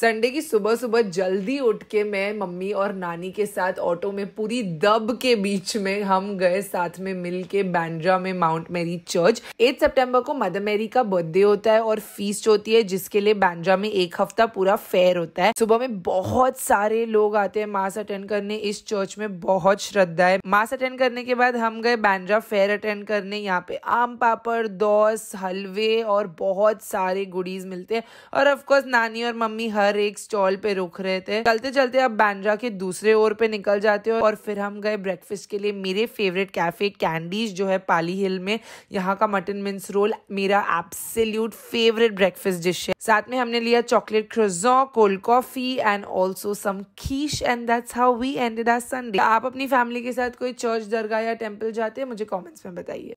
Sunday की सुबह सुबह जल्दी उठ के मैं मम्मी और नानी के साथ ऑटो में पूरी दब के बीच में हम गए साथ में मिल के बैंड्रा में माउंट मेरी चर्च 8 सितंबर को मदर मेरी का बर्थडे होता है और फीस्ट होती है जिसके लिए बैंड्रा में एक हफ्ता पूरा फेयर होता है सुबह में बहुत सारे लोग आते हैं मास अटेंड करने इस चर्च में बहुत श्रद्धा है मास अटेंड करने के बाद हम गए बैंड्रा फेयर अटेंड करने यहाँ पे आम पापड़ दौस हलवे और बहुत सारे गुडीज मिलते हैं और ऑफकोर्स नानी और मम्मी हर हर एक स्टॉल पे रुक रहे थे चलते चलते आप बैंड्रा के दूसरे ओर पे निकल जाते हो और फिर हम गए ब्रेकफास्ट के लिए मेरे फेवरेट कैफे कैंडीज जो है पाली हिल में यहाँ का मटन मिन्स रोल मेरा एब्सोल्यूट फेवरेट ब्रेकफास्ट डिश है साथ में हमने लिया chocolate croissant cold coffee and also some quiche and that's how we ended our Sunday आप अपनी फैमिली के साथ कोई चर्च दरगाह या टेम्पल जाते हैं मुझे कॉमेंट्स में बताइए